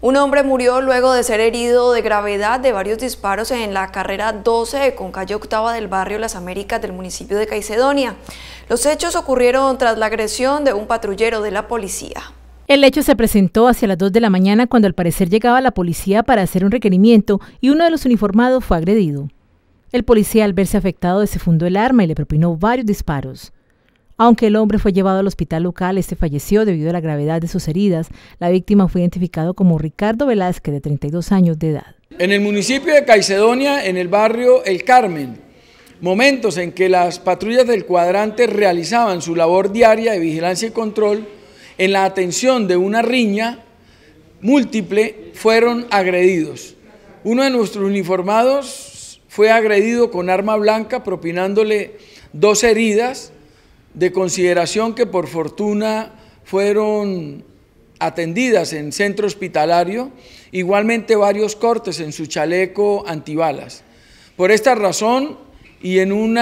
Un hombre murió luego de ser herido de gravedad de varios disparos en la carrera 12 con calle octava del barrio Las Américas del municipio de Caicedonia. Los hechos ocurrieron tras la agresión de un patrullero de la policía. El hecho se presentó hacia las 2 de la mañana cuando al parecer llegaba la policía para hacer un requerimiento y uno de los uniformados fue agredido. El policía al verse afectado desefundó el arma y le propinó varios disparos. Aunque el hombre fue llevado al hospital local, este falleció debido a la gravedad de sus heridas. La víctima fue identificado como Ricardo Velázquez, de 32 años de edad. En el municipio de Caicedonia, en el barrio El Carmen, momentos en que las patrullas del cuadrante realizaban su labor diaria de vigilancia y control, en la atención de una riña múltiple fueron agredidos. Uno de nuestros uniformados fue agredido con arma blanca propinándole dos heridas de consideración que por fortuna fueron atendidas en centro hospitalario, igualmente varios cortes en su chaleco antibalas. Por esta razón y en un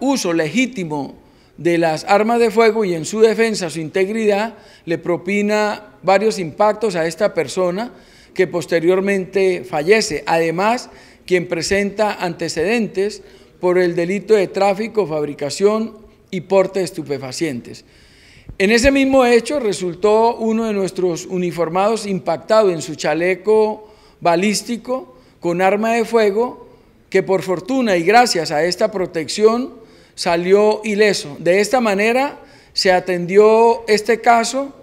uso legítimo de las armas de fuego y en su defensa, su integridad, le propina varios impactos a esta persona que posteriormente fallece. Además, quien presenta antecedentes por el delito de tráfico, fabricación, y porte estupefacientes. En ese mismo hecho resultó uno de nuestros uniformados impactado en su chaleco balístico con arma de fuego que por fortuna y gracias a esta protección salió ileso. De esta manera se atendió este caso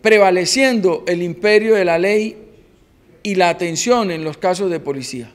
prevaleciendo el imperio de la ley y la atención en los casos de policía.